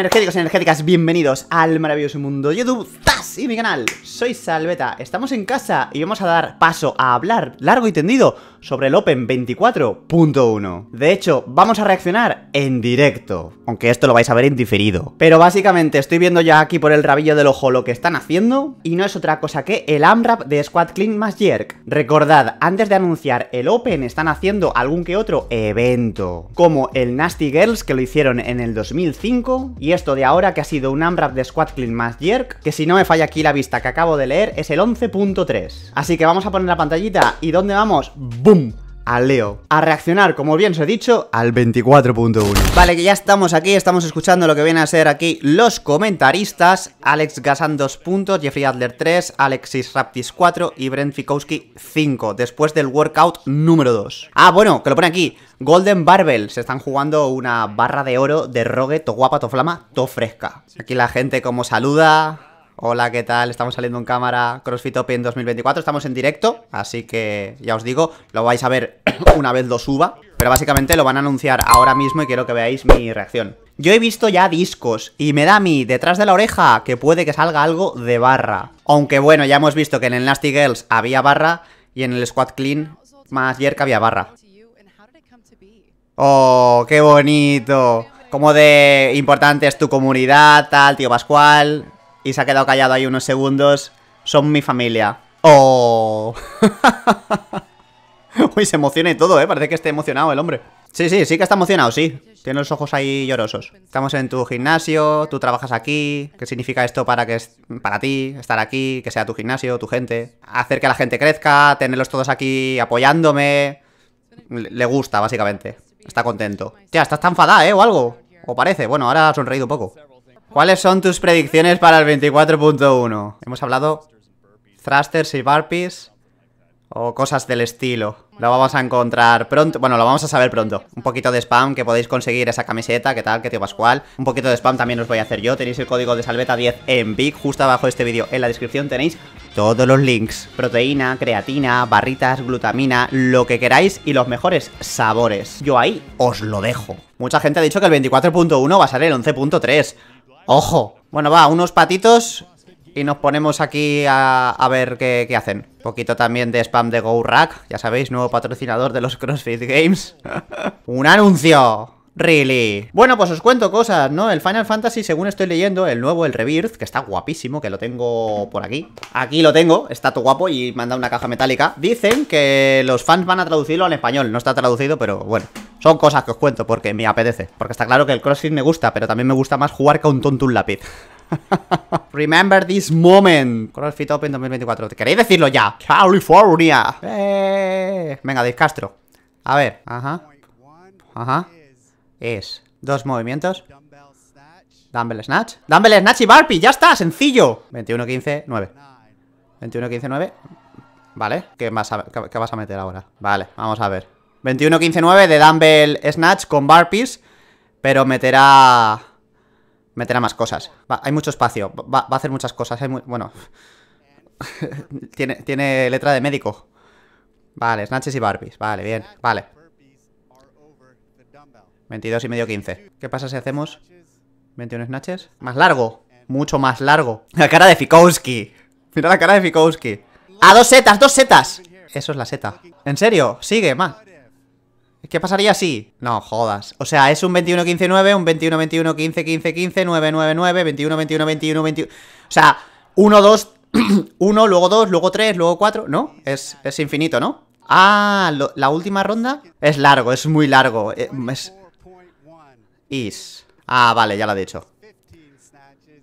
energéticos y energéticas, bienvenidos al maravilloso mundo YouTube y mi canal, soy Salveta, estamos en casa y vamos a dar paso a hablar largo y tendido sobre el Open 24.1 De hecho, vamos a reaccionar en directo, aunque esto lo vais a ver en diferido Pero básicamente estoy viendo ya aquí por el rabillo del ojo lo que están haciendo y no es otra cosa que el AMRAP de Squad Clean más Jerk Recordad, antes de anunciar el Open están haciendo algún que otro evento Como el Nasty Girls que lo hicieron en el 2005 y esto de ahora que ha sido un AMRAP de Squad Clean más Jerk, que si no me falla aquí la vista que acabo de leer, es el 11.3. Así que vamos a poner la pantallita y ¿dónde vamos? ¡Boom! A Leo. A reaccionar, como bien os he dicho, al 24.1. Vale, que ya estamos aquí, estamos escuchando lo que vienen a ser aquí los comentaristas. Alex Gasan 2 puntos, Jeffrey Adler 3, Alexis Raptis 4 y Brent Fikowski 5, después del workout número 2. Ah, bueno, que lo pone aquí. Golden Barbell, se están jugando una barra de oro de Rogue, to guapa, to flama, to fresca. Aquí la gente como saluda, Hola, ¿qué tal? Estamos saliendo en cámara CrossFit Open 2024, estamos en directo, así que ya os digo, lo vais a ver una vez lo suba, pero básicamente lo van a anunciar ahora mismo y quiero que veáis mi reacción. Yo he visto ya discos y me da a mí detrás de la oreja que puede que salga algo de barra. Aunque bueno, ya hemos visto que en el Nasty Girls había barra y en el Squad Clean más jerk había barra. Oh, qué bonito. Como de importante es tu comunidad, tal, tío Pascual. Y se ha quedado callado ahí unos segundos. Son mi familia. ¡Oh! Uy, se emociona y todo, ¿eh? Parece que esté emocionado el hombre. Sí, sí, sí que está emocionado, sí. Tiene los ojos ahí llorosos. Estamos en tu gimnasio, tú trabajas aquí. ¿Qué significa esto para que para ti estar aquí, que sea tu gimnasio, tu gente? Hacer que la gente crezca, tenerlos todos aquí apoyándome. Le gusta, básicamente. Está contento. Ya, estás tan enfadada, ¿eh? O algo. O parece. Bueno, ahora ha sonreído un poco. ¿Cuáles son tus predicciones para el 24.1? Hemos hablado thrusters y burpees o cosas del estilo. Lo vamos a encontrar pronto, bueno, lo vamos a saber pronto. Un poquito de spam que podéis conseguir esa camiseta, ¿qué tal? ¿Qué tío Pascual? Un poquito de spam también os voy a hacer yo. Tenéis el código de Salveta10 en Big, justo abajo de este vídeo en la descripción tenéis todos los links. Proteína, creatina, barritas, glutamina, lo que queráis y los mejores sabores. Yo ahí os lo dejo. Mucha gente ha dicho que el 24.1 va a ser el 11.3. ¡Ojo! Bueno, va, unos patitos y nos ponemos aquí a, a ver qué, qué, hacen. Un poquito también de spam de Go ya sabéis, nuevo patrocinador de los CrossFit Games. ¡Un anuncio! Really. Bueno, pues os cuento cosas, ¿no? El Final Fantasy, según estoy leyendo, el nuevo, el Rebirth, que está guapísimo, que lo tengo por aquí. Aquí lo tengo, está todo guapo y manda una caja metálica. Dicen que los fans van a traducirlo al español. No está traducido, pero bueno, son cosas que os cuento porque me apetece. Porque está claro que el crossfit me gusta, pero también me gusta más jugar que un tonto un lápiz. Remember this moment. CrossFit Open 2024. queréis decirlo ya? California. Eh. Venga, Discastro. A ver. Ajá. Ajá. Es. Dos movimientos. Dumbbell Snatch. Dumbbell Snatch y barbie, Ya está, sencillo. 21, 15, 9. 21, 15, 9. Vale. ¿Qué, qué vas a meter ahora? Vale, vamos a ver. 21-15-9 de dumbbell snatch con Barpees pero meterá... Meterá más cosas. hay mucho espacio, va, a hacer muchas cosas. bueno, tiene, tiene letra de médico. Vale, snatches y Barpees Vale, bien, vale. 22 y medio 15. ¿Qué pasa si hacemos 21 snatches? Más largo, mucho más largo. La cara de Fikowski. Mira la cara de Fikowski. ¡A ah, dos setas, dos setas! Eso es la seta. ¿En serio? Sigue, más. ¿Qué pasaría si? No, jodas. O sea, es un 21-15-9, un 21-21-15-15-15, 9-9-9, 21-21-21-21... O sea, 1, 2, 1, luego 2, luego 3, luego 4... ¿No? Es, infinito, ¿no? Ah, la última ronda es largo, es muy largo. Eh, ah, vale, ya lo he dicho.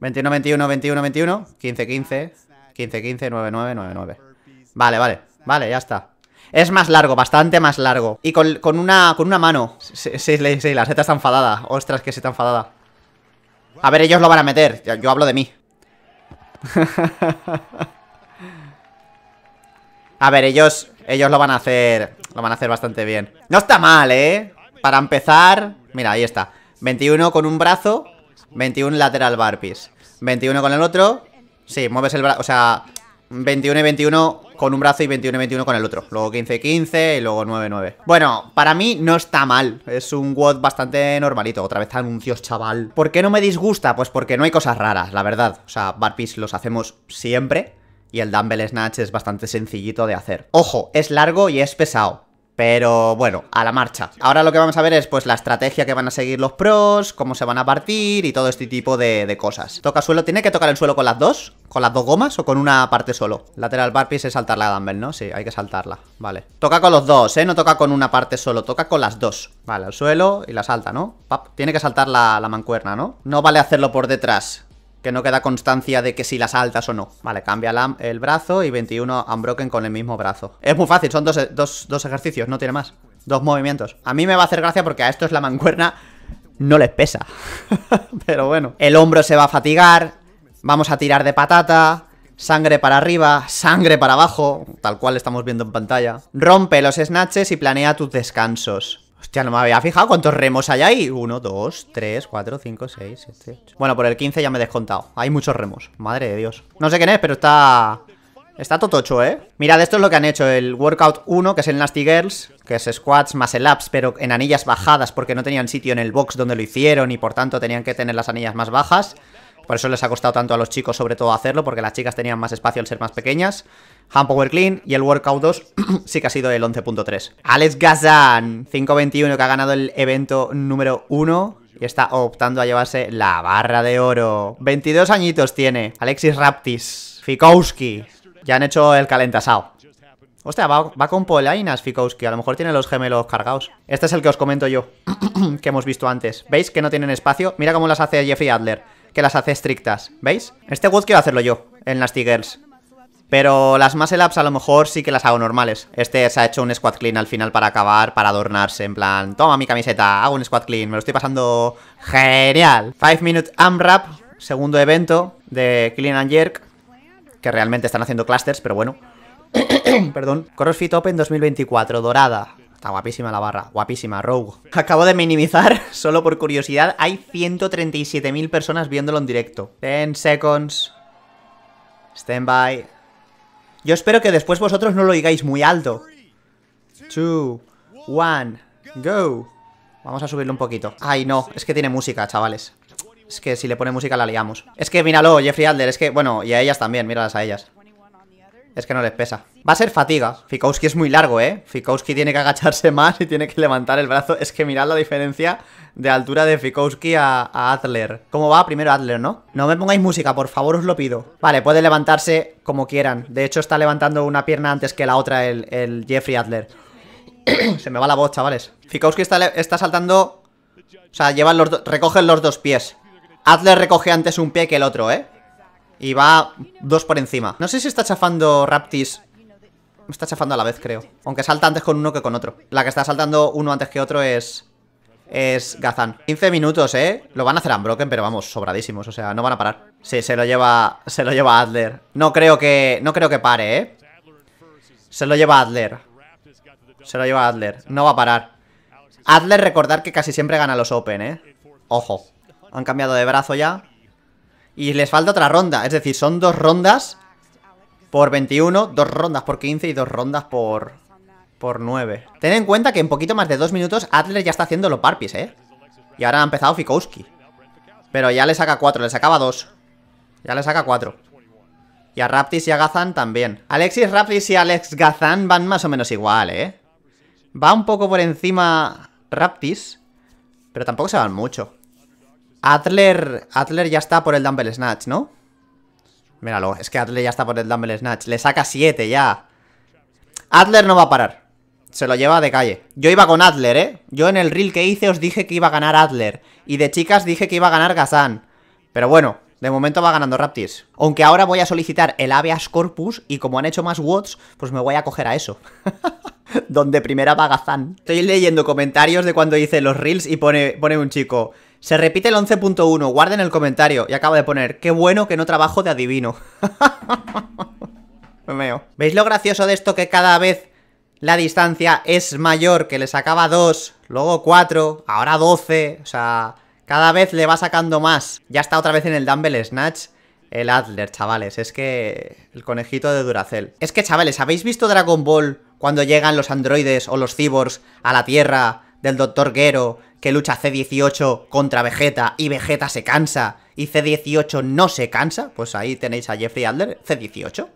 21, 21, 21, 21, 15, 15, 15, 15, 9, 9, 9, 9. Vale, vale, vale, ya está. Es más largo, bastante más largo. Y con, una con una mano. Sí, sí, la seta está enfadada. Ostras, que se está enfadada. A ver, ellos lo van a meter. Yo, hablo de mí. a ver, ellos ellos lo van a hacer Lo van a hacer bastante bien No está mal, ¿eh? Para empezar Mira, ahí está 21 con un brazo 21 lateral barpis 21 con el otro Sí, mueves el brazo O sea, 21 y 21 con un brazo y 21-21 con el otro. Luego 15-15 y luego 9-9. Bueno, para mí no está mal. Es un WOD bastante normalito. Otra vez anuncios, chaval. ¿Por qué no me disgusta? Pues porque no hay cosas raras, la verdad. O sea, barpees los hacemos siempre. Y el dumbbell snatch es bastante sencillito de hacer. Ojo, es largo y es pesado. Pero bueno, a la marcha. Ahora lo que vamos a ver es pues la estrategia que van a seguir los pros, cómo se van a partir y todo este tipo de, cosas. Toca suelo, tiene que tocar el suelo con las dos, con las dos gomas o con una parte solo. Lateral barpis es saltar la dumbbell, ¿no? Sí, hay que saltarla, vale. Toca con los dos, ¿eh? No toca con una parte solo, toca con las dos. Vale, al suelo y la salta, ¿no? tiene que saltar la, la mancuerna, ¿no? No vale hacerlo por detrás que no queda constancia de que si las altas o no. Vale, cambia el brazo y 21 unbroken con el mismo brazo. Es muy fácil, son dos, dos, dos, ejercicios, no tiene más. Dos movimientos. A mí me va a hacer gracia porque a esto es la mancuerna no les pesa. Pero bueno. El hombro se va a fatigar, vamos a tirar de patata... Sangre para arriba, sangre para abajo, tal cual estamos viendo en pantalla. Rompe los snatches y planea tus descansos. Hostia, no me había fijado cuántos remos hay ahí. 1, 2, 3, cuatro, cinco, seis, 7, Bueno, por el 15 ya me he descontado. Hay muchos remos. Madre de Dios. No sé quién es, pero está... Está totocho, ¿eh? Mirad, esto es lo que han hecho. El Workout 1, que es el Nasty Girls, que es squats más el pero en anillas bajadas, porque no tenían sitio en el box donde lo hicieron y por tanto tenían que tener las anillas más bajas. Por eso les ha costado tanto a los chicos sobre todo hacerlo, porque las chicas tenían más espacio al ser más pequeñas. Hand Power Clean y el Workout 2 sí que ha sido el 11.3. Alex Gazan, 5.21, que ha ganado el evento número 1 y está optando a llevarse la barra de oro. 22 añitos tiene Alexis Raptis, Fikowski. Ya han hecho el calentasao. Hostia, va, va con polainas Fikowski. A lo mejor tiene los gemelos cargados. Este es el que os comento yo, que hemos visto antes. ¿Veis que no tienen espacio? Mira cómo las hace Jeffrey Adler que las hace estrictas, ¿veis? Este wood quiero hacerlo yo, en las Tigers. Pero las más ups a lo mejor sí que las hago normales. Este se ha hecho un squat clean al final para acabar, para adornarse. En plan, toma mi camiseta, hago un squat clean. Me lo estoy pasando genial. 5 minute unwrap, segundo evento de clean and jerk. Que realmente están haciendo clusters, pero bueno. Perdón. CrossFit Open 2024, dorada. Está guapísima la barra, guapísima, Rogue. Acabo de minimizar, solo por curiosidad, hay 137.000 personas viéndolo en directo. 10 seconds. Stand by. Yo espero que después vosotros no lo digáis muy alto. 2, 1, go. Vamos a subirlo un poquito. Ay, no, es que tiene música, chavales. Es que si le pone música la liamos. Es que míralo, Jeffrey Alder. es que, bueno, y a ellas también, míralas a ellas. Es que no les pesa. Va a ser fatiga. Fikowski es muy largo, ¿eh? Fikowski tiene que agacharse más y tiene que levantar el brazo. Es que mirad la diferencia de altura de Fikowski a, Adler. ¿Cómo va? Primero Adler, ¿no? No me pongáis música, por favor, os lo pido. Vale, puede levantarse como quieran. De hecho, está levantando una pierna antes que la otra el, Jeffrey Adler. Se me va la voz, chavales. Fikowski está, está saltando... O sea, llevan los recogen los dos pies. Adler recoge antes un pie que el otro, ¿eh? Y va dos por encima. No sé si está chafando Raptis. Está chafando a la vez, creo. Aunque salta antes con uno que con otro. La que está saltando uno antes que otro es... Es Gazan. 15 minutos, ¿eh? Lo van a hacer broken pero vamos, sobradísimos. O sea, no van a parar. Sí, se lo lleva... Se lo lleva Adler. No creo que... No creo que pare, ¿eh? Se lo lleva Adler. Se lo lleva Adler. No va a parar. Adler, recordar que casi siempre gana los Open, ¿eh? Ojo. Han cambiado de brazo ya. Y les falta otra ronda, es decir, son dos rondas por 21, dos rondas por 15 y dos rondas por, por 9. Ten en cuenta que en poquito más de dos minutos Adler ya está haciendo los parpis, ¿eh? Y ahora ha empezado Fikowski. Pero ya le saca cuatro, le sacaba dos. Ya le saca cuatro. Y a Raptis y a Gazan también. Alexis Raptis y Alex Gazan van más o menos igual, ¿eh? Va un poco por encima Raptis, pero tampoco se van mucho. Adler, Adler ya está por el Dumbbell Snatch, ¿no? Míralo, es que Adler ya está por el Dumbbell Snatch. Le saca 7 ya. Adler no va a parar. Se lo lleva de calle. Yo iba con Adler, ¿eh? Yo en el reel que hice os dije que iba a ganar Adler. Y de chicas dije que iba a ganar Gazan. Pero bueno, de momento va ganando Raptis Aunque ahora voy a solicitar el habeas corpus y como han hecho más watts, pues me voy a coger a eso. Donde primera va Gazán. Estoy leyendo comentarios de cuando hice los reels y pone, pone un chico... Se repite el 11.1, guarden el comentario. Y acaba de poner, qué bueno que no trabajo de adivino. meo. ¿Veis lo gracioso de esto que cada vez la distancia es mayor? Que le sacaba 2, luego 4, ahora 12. O sea, cada vez le va sacando más. Ya está otra vez en el Dumbbell Snatch el Adler, chavales. Es que el conejito de Duracell. Es que, chavales, ¿habéis visto Dragon Ball cuando llegan los androides o los cyborgs a la Tierra del Dr. Gero que lucha C18 contra Vegeta y Vegeta se cansa y C18 no se cansa, pues ahí tenéis a Jeffrey Alder, C18.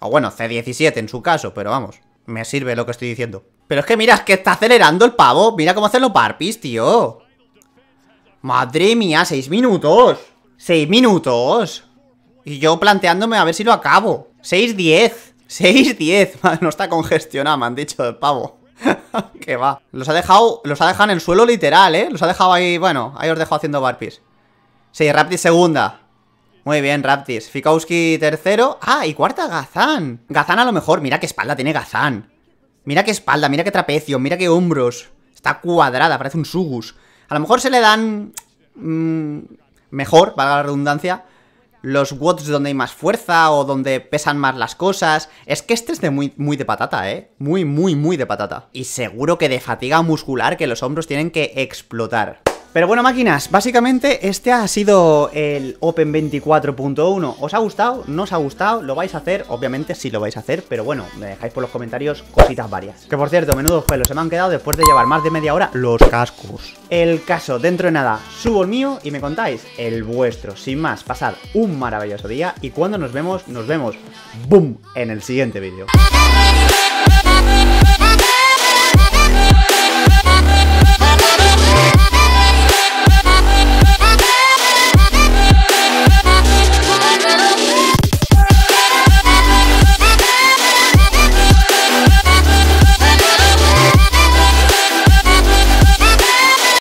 O bueno, C17 en su caso, pero vamos, me sirve lo que estoy diciendo. Pero es que mira, es que está acelerando el pavo, mira cómo hacen los parpis, tío. Madre mía, seis minutos. Seis minutos. Y yo planteándome a ver si lo acabo. 6-10. 6-10. No está congestionado, me han dicho el pavo. que va. Los ha dejado, los ha dejado en el suelo literal, ¿eh? Los ha dejado ahí, bueno, ahí os dejo haciendo barpis. Sí, Raptis segunda. Muy bien, Raptis. Fikowski tercero. Ah, y cuarta, Gazán. Gazán a lo mejor. Mira qué espalda tiene Gazán. Mira qué espalda, mira qué trapecio, mira qué hombros. Está cuadrada, parece un sugus. A lo mejor se le dan... Mm, mejor, valga la redundancia, los watts donde hay más fuerza o donde pesan más las cosas. Es que este es de muy, muy de patata, ¿eh? Muy, muy, muy de patata. Y seguro que de fatiga muscular que los hombros tienen que explotar. Pero bueno, máquinas, básicamente este ha sido el Open 24.1. ¿Os ha gustado? ¿No os ha gustado? ¿Lo vais a hacer? Obviamente sí lo vais a hacer, pero bueno, me dejáis por los comentarios cositas varias. Que por cierto, menudos pelos se me han quedado después de llevar más de media hora los cascos. El caso, dentro de nada, subo el mío y me contáis el vuestro. Sin más, pasad un maravilloso día y cuando nos vemos, nos vemos, ¡boom!, en el siguiente vídeo.